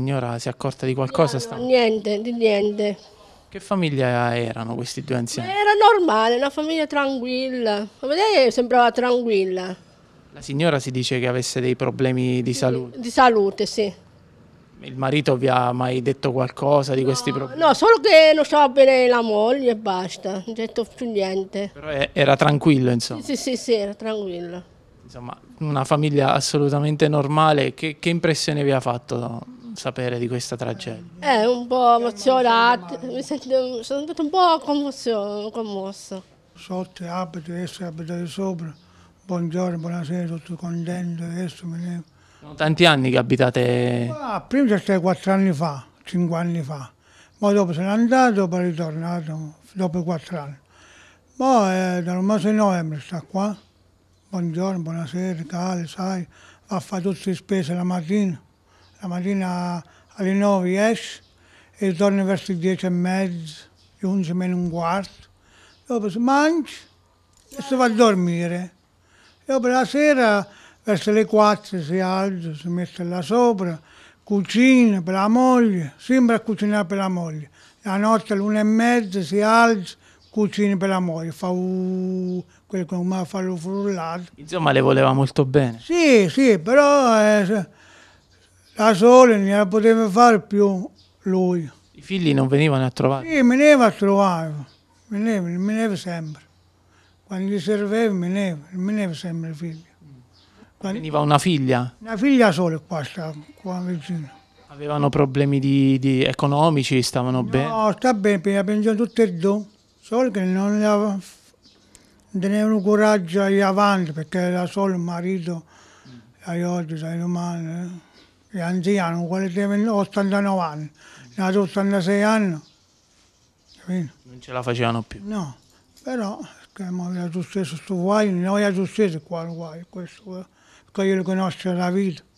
signora si è accorta di qualcosa? No, no, niente, di niente. Che famiglia erano questi due anziani? era normale, una famiglia tranquilla. Come lei sembrava tranquilla. La signora si dice che avesse dei problemi di salute. Di, salute, sì. Il marito vi ha mai detto qualcosa di no, questi problemi? No, solo che non stava bene la moglie e basta, non ho detto più niente. Però era tranquillo, insomma. Sì, sì, sì, era tranquillo. Insomma, una famiglia assolutamente normale. Che, che impressione vi ha fatto sapere di questa tragedia? È eh, un po' emozionato, mi sento, sono un po' commosso. Sotto abito, adesso abito di sopra, buongiorno, buonasera, tutto contento, adesso mi levo. Sono tanti anni che abitate? Ah, prima c'è stato 4 anni fa, 5 anni fa, ma dopo sono andato, poi ritornato, dopo 4 anni. Ma eh, dal mese di novembre sta qua, buongiorno, buonasera, cale, sai, va a fare tutte le spese la mattina la mattina alle 9 esce e torna verso le 10 e mezza, le 11 meno un quarto. Dopo si mangia e si va a dormire. Dopo la sera verso le 4 si alza, si mette là sopra, cucina per la moglie, sembra cucinare per la moglie. La notte alle all'una e mezza si alza, cucina per la moglie, fa uh, quello che non fa lo frullato. Insomma le voleva molto bene. Sì, sì, però... Eh, da sole non la poteva fare più lui. I figli non venivano a trovare? Sì, veniva a trovare, veniva, veniva sempre. Quando gli serveva veniva, veniva sempre i figli. Quando... Veniva una figlia? Una figlia sola qua, sta, qua vicino. Avevano problemi di, di economici, stavano no, bene? No, sta bene, perché la pensione tutte e due, solo che non tenevano coraggio avanti perché da solo il marito aiuta, aiuta male è anziano, quello deve 89 anni, ne ha 86 anni. Non ce la facevano più. No, però abbiamo giustizia sto guaio, noi è giustizia qua il guaio, questo, perché io lo conosco la vita.